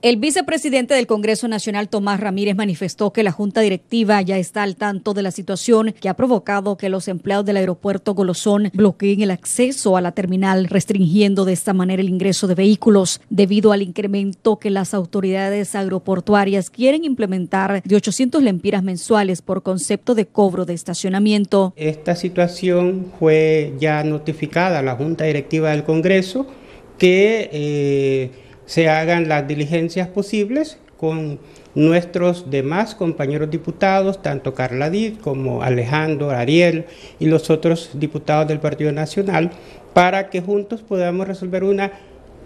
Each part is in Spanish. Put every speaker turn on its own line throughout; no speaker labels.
El vicepresidente del Congreso Nacional, Tomás Ramírez, manifestó que la Junta Directiva ya está al tanto de la situación que ha provocado que los empleados del aeropuerto Golosón bloqueen el acceso a la terminal, restringiendo de esta manera el ingreso de vehículos debido al incremento que las autoridades aeroportuarias quieren implementar de 800 lempiras mensuales por concepto de cobro de estacionamiento.
Esta situación fue ya notificada a la Junta Directiva del Congreso que... Eh, se hagan las diligencias posibles con nuestros demás compañeros diputados, tanto Carla como Alejandro, Ariel y los otros diputados del Partido Nacional, para que juntos podamos resolver una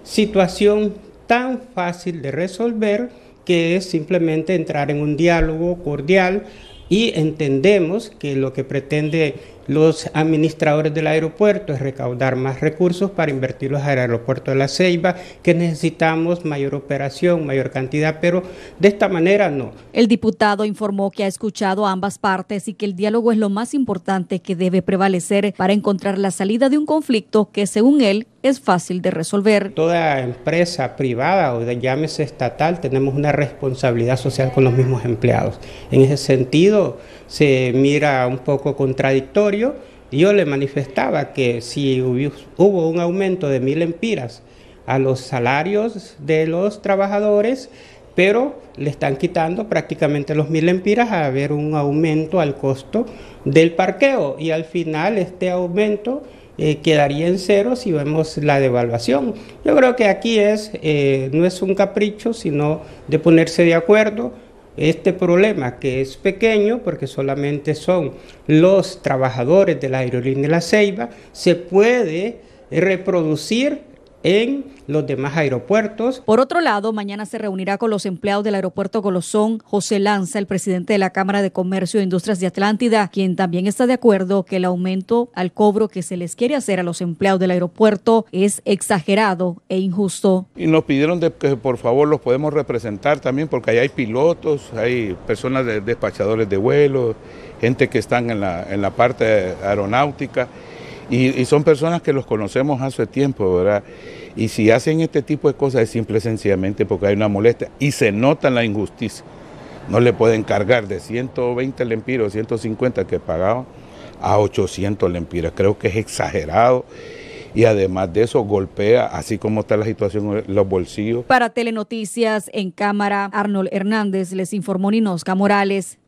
situación tan fácil de resolver que es simplemente entrar en un diálogo cordial y entendemos que lo que pretende los administradores del aeropuerto, es recaudar más recursos para invertirlos al aeropuerto de La Ceiba, que necesitamos mayor operación, mayor cantidad, pero de esta manera no. El diputado
informó que ha escuchado ambas partes y que el diálogo es lo más importante que debe prevalecer para encontrar la salida de un conflicto que, según él, es fácil de
resolver. Toda empresa privada o de llámese estatal tenemos una responsabilidad social con los mismos empleados. En ese sentido, se mira un poco contradictorio yo le manifestaba que si hubo un aumento de mil empiras a los salarios de los trabajadores, pero le están quitando prácticamente los mil empiras a ver un aumento al costo del parqueo y al final este aumento eh, quedaría en cero si vemos la devaluación. Yo creo que aquí es, eh, no es un capricho, sino de ponerse de acuerdo este problema que es pequeño porque solamente son los trabajadores de la aerolínea de La Ceiba, se puede reproducir en los demás aeropuertos.
Por otro lado, mañana se reunirá con los empleados del aeropuerto Colosón José Lanza, el presidente de la Cámara de Comercio e Industrias de Atlántida, quien también está de acuerdo que el aumento al cobro que se les quiere hacer a los empleados del aeropuerto es exagerado e injusto.
Y nos pidieron que por favor los podemos representar también porque ahí hay pilotos, hay personas de despachadores de vuelos, gente que están en la, en la parte aeronáutica. Y, son personas que los conocemos hace tiempo, ¿verdad? Y si hacen este tipo de cosas es simple y sencillamente porque hay una molestia y se nota la injusticia. No le pueden cargar de 120 lempiras, 150 que pagaban a 800 lempiras. Creo que es exagerado y además de eso golpea, así como está la situación, los bolsillos.
Para Telenoticias en cámara, Arnold Hernández les informó Ninosca Morales.